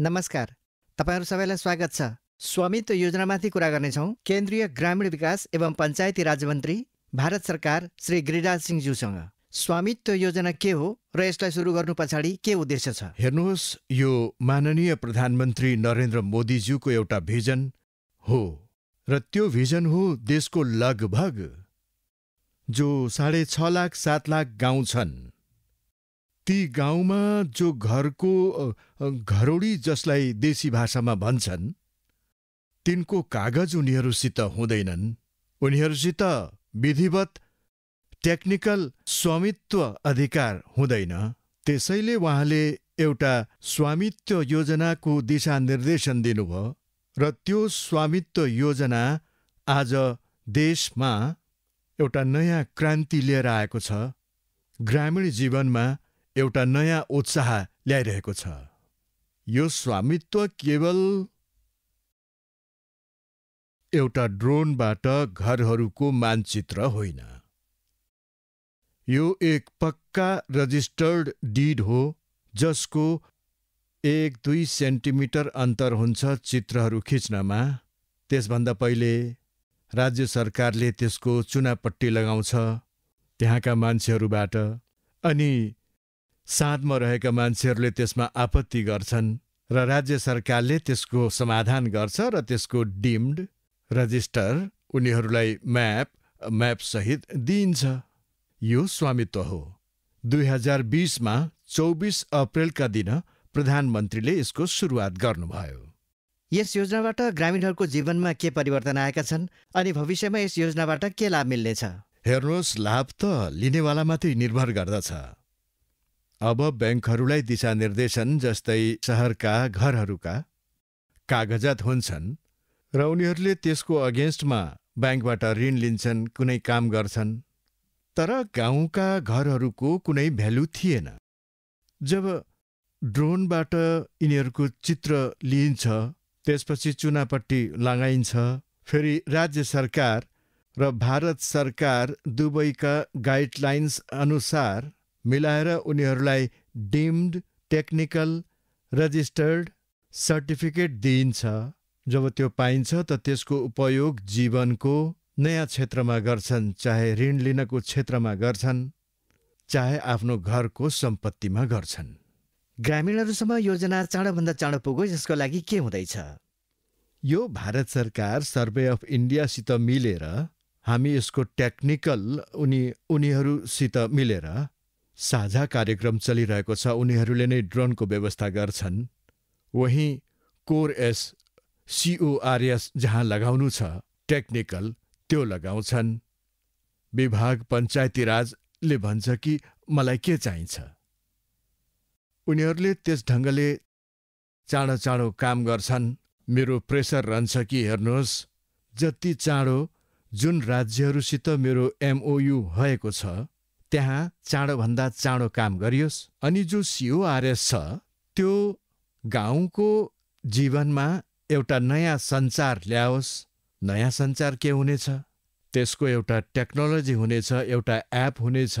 नमस्कार तपाईँहरू सबैलाई स्वागत छ स्वामित्व योजनामाथि कुरा गर्नेछौँ केन्द्रीय ग्रामीण विकास एवं पञ्चायती राज्य मन्त्री भारत सरकार श्री गिरिराज सिंहज्यूसँग स्वामित्व योजना के हो र यसलाई सुरु गर्नु पछाडि के उद्देश्य छ हेर्नुहोस् यो माननीय प्रधानमन्त्री नरेन्द्र मोदीज्यूको एउटा भिजन हो र त्यो भिजन हो देशको लगभग जो साढे छ लाख सात लाख गाउँ छन् ती गाउँमा जो घरको घरोडी जसलाई देशी भाषामा भन्छन्, तिनको कागज उनीहरूसित हुँदैनन्। उनीहरूसित विधिवत टेक्निकल स्वामित्व अधिकार हुँदैन। त्यसैले उहाँले एउटा स्वामित्व योजनाको दिशानिर्देशन दिनुभयो र त्यो स्वामित्व योजना आज देशमा एउटा नयाँ क्रान्ति लिएर आएको छ। ग्रामीण जीवनमा एउटा नयाँ उत्साह ल्याइरहेको छ। यो स्वामित्व केवल एउटा ड्रोनबाट घरहरूको मानचित्र होइन। यो एक पक्का रजिस्टर्ड डिड हो जसको एक दुई सेन्टिमिटर अन्तर हुन्छ चित्रहरू खिच्नमा त्यसभन्दा पहिले राज्य सरकारले त्यसको चुनापट्टी लगाउँछ त्यहाँका मान्छेहरूबाट अनि साँधमा रहेका मान्छेहरूले त्यसमा आपत्ति गर्छन् र राज्य सरकारले त्यसको समाधान गर्छ र त्यसको डिम्ड रजिस्टर उनीहरूलाई म्याप म्यापसहित दिइन्छ यो स्वामित्व हो दुई हजार बिसमा चौबिस अप्रेलका दिन प्रधानमन्त्रीले यसको सुरुवात गर्नुभयो यस योजनाबाट ग्रामीणहरूको जीवनमा के परिवर्तन आएका छन् अनि भविष्यमा यस योजनाबाट के लाभ मिल्नेछ हेर्नुहोस् लाभ त लिनेवाला मात्रै निर्भर गर्दछ अब ब्याङ्कहरूलाई दिशानिर्देशन जस्तै सहरका घरहरूका कागजात हुन्छन् र उनीहरूले त्यसको अगेन्स्टमा ब्याङ्कबाट ऋण लिन्छन् कुनै काम गर्छन् तर गाउँका घरहरूको कुनै भ्यालु थिएन जब ड्रोनबाट यिनीहरूको चित्र लिइन्छ त्यसपछि चुनापट्टी लगाइन्छ फेरि राज्य सरकार र भारत सरकार दुबईका गाइडलाइन्स अनुसार मिलाएर उनीहरूलाई डिम्ड टेक्निकल रजिस्टर्ड सर्टिफिकेट दिइन्छ। जब त्यो पाइन्छ त त्यसको उपयोग जीवनको नयाँ क्षेत्रमा गर्छन् चाहे ऋण लिनको क्षेत्रमा गर्छन् चाहे आफ्नो घरको सम्पत्तिमा गर्छन्। ग्रामीणहरूसम्म योजना चाँडोभन्दा चाँडो पुगो यसको लागि के हुँदैछ यो भारत सरकार सर्वे अफ इन्डियासित मिलेर हामी यसको टेक्निकल उनी उनीहरूसित मिलेर साझा कार्यक्रम चलिरहेको छ उनीहरूले नै ड्रोनको व्यवस्था गर्छन्। वहीँ कोर एस सिओआरएस जहाँ लगाउनु छ टेक्निकल, त्यो लगाउँछन्। विभाग पञ्चायती राजले भन्छ कि मलाई के चाहिन्छ। उनीहरूले त्यस ढङ्गले चाँडो चाँडो काम गर्छन्। मेरो प्रेसर रहन्छ कि हेर्नुहोस्, जति चाँडो जुन राज्यहरूसित मेरो एमओयू भएको छ त्यहाँ चाँडोभन्दा चाँडो काम गरियोस् अनि जो सिओआरएस छ त्यो गाउँको जीवनमा एउटा नयाँ सञ्चार ल्याओस् नयाँ सञ्चार के हुनेछ त्यसको एउटा टेक्नोलोजी हुनेछ एउटा एप हुनेछ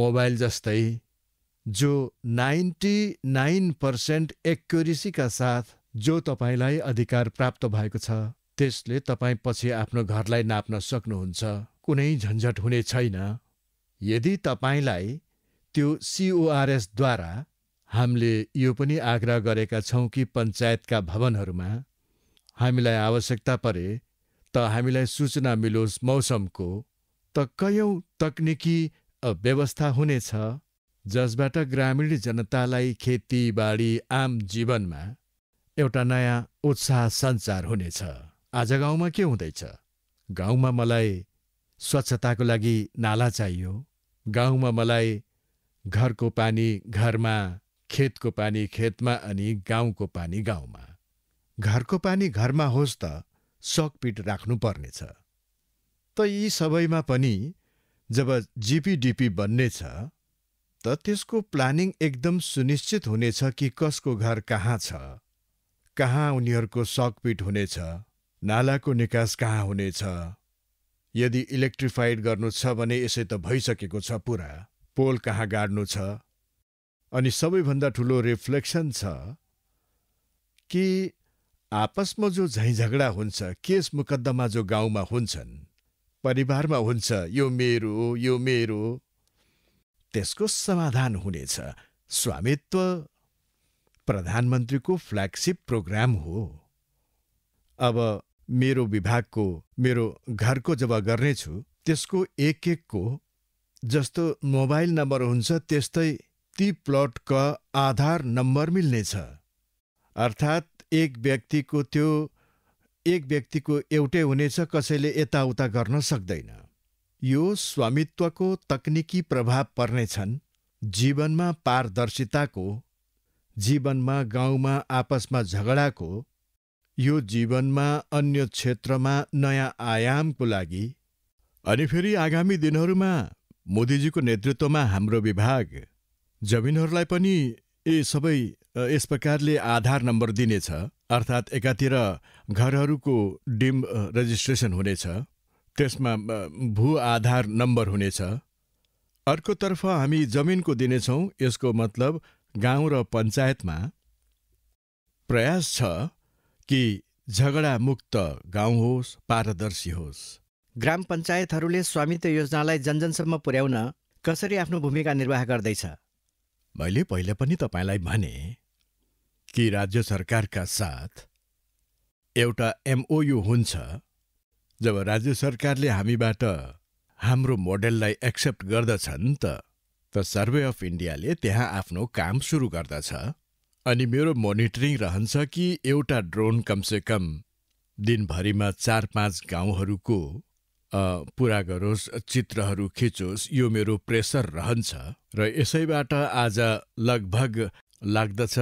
मोबाइल जस्तै जो नाइन्टी नाइन पर्सेन्ट एक्युरेसीका साथ जो तपाईँलाई अधिकार प्राप्त भएको छ त्यसले तपाईँ पछि आफ्नो घरलाई नाप्न सक्नुहुन्छ कुनै झन्झट हुने छैन यदि तपाईँलाई त्यो सिओआरएसद्वारा हामीले यो पनि आग्रह गरेका छौँ कि पञ्चायतका भवनहरूमा हामीलाई आवश्यकता परे त हामीलाई सूचना मिलोस् मौसमको त कयौँ तकनिकी व्यवस्था हुनेछ जसबाट ग्रामीण जनतालाई खेतीबाडी आम जीवनमा एउटा नयाँ उत्साह सञ्चार हुनेछ आज गाउँमा के हुँदैछ गाउँमा मलाई स्वच्छताको लागि नाला चाहियो गाउँमा मलाई घरको पानी घरमा, खेतको पानी खेतमा अनि गाउँको पानी गाउँमा। घरको पानी घरमा होस् त सकपिट राख्नु पर्नेछ। त यी सबैमा पनि जब जिपिडिपी बन्नेछ त त्यसको प्लानिङ एकदम सुनिश्चित हुनेछ कि कसको घर कहाँ छ, कहाँ उनीहरूको सकपिट हुनेछ, नालाको निकास कहाँ हुनेछ। यदि इलेक्ट्रिफाइड गर्नु छ भने यसै त भइसकेको छ पुरा पोल कहाँ गाड्नु छ अनि सबैभन्दा ठुलो रिफ्लेक्सन छ कि आपसमा जो झैँझगडा हुन्छ केस मुकद्दमा जो गाउँमा हुन्छन् परिवारमा हुन्छ यो मेरो यो मेरो त्यसको समाधान हुनेछ स्वामित्व प्रधानमन्त्रीको फ्ल्यागसिप प्रोग्राम हो अब मेरो विभागको, मेरो घरको जब गर्नेछु त्यसको एक एकको जस्तो मोबाइल नम्बर हुन्छ त्यस्तै ती प्लटका आधार नम्बर मिल्नेछ। अर्थात् एक व्यक्तिको त्यो एक व्यक्तिको एउटै हुनेछ कसैले यताउता गर्न सक्दैन। यो स्वामित्वको तकनिकी प्रभाव पर्नेछन् जीवनमा पारदर्शिताको, जीवनमा गाउँमा आपसमा झगडाको यो जीवनमा अन्य क्षेत्रमा नयाँ आयामको लागि अनि फेरि आगामी दिनहरूमा मोदीजीको नेतृत्वमा हाम्रो विभाग जमिनहरूलाई पनि ए सबै यस प्रकारले आधार नम्बर दिनेछ अर्थात् एकातिर घरहरूको डिम रेजिस्ट्रेसन हुनेछ त्यसमा भू आधार नम्बर हुनेछ अर्कोतर्फ हामी जमिनको दिनेछौँ यसको मतलब गाउँ र पञ्चायतमा प्रयास छ कि झगडा मुक्त गाउँ होस् पारदर्शी होस् ग्राम पञ्चायतहरूले स्वामित्व योजनालाई जनजनसम्म पुर्याउन कसरी आफ्नो भूमिका निर्वाह गर्दैछ मैले पहिले पनि तपाईँलाई भने कि राज्य सरकारका साथ एउटा एमओयु हुन्छ जब राज्य सरकारले हामीबाट हाम्रो मोडेललाई एक्सेप्ट गर्दछन् त सर्वे अफ इन्डियाले त्यहाँ आफ्नो काम सुरु गर्दछ अनि मेरो मोनिटरिङ रहन्छ कि एउटा ड्रोन कमसेकम दिनभरिमा चार पाँच गाउँहरूको पुरा गरोस् चित्रहरू खिचोस् यो मेरो प्रेसर रहन्छ र यसैबाट आज लगभग लाग्दछ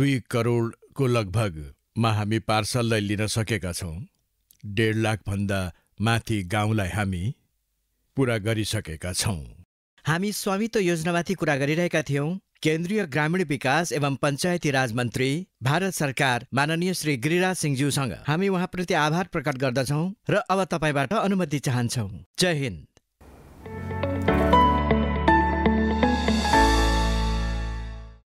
दुई करोडको लगभगमा हामी पार्सललाई लिन सकेका छौँ डेढ लाखभन्दा माथि गाउँलाई हामी पुरा गरिसकेका छौँ हामी स्वामित्व योजनामाथि कुरा गरिरहेका थियौँ केन्द्रीय ग्रामीण विकास एवं पञ्चायती राज मन्त्री भारत सरकार माननीय श्री गिरिराज सिंहज्यूसँग हामी उहाँप्रति आभार प्रकट गर्दछौँ र अब तपाईँबाट अनुमति चाहन्छौँ जय हिन्द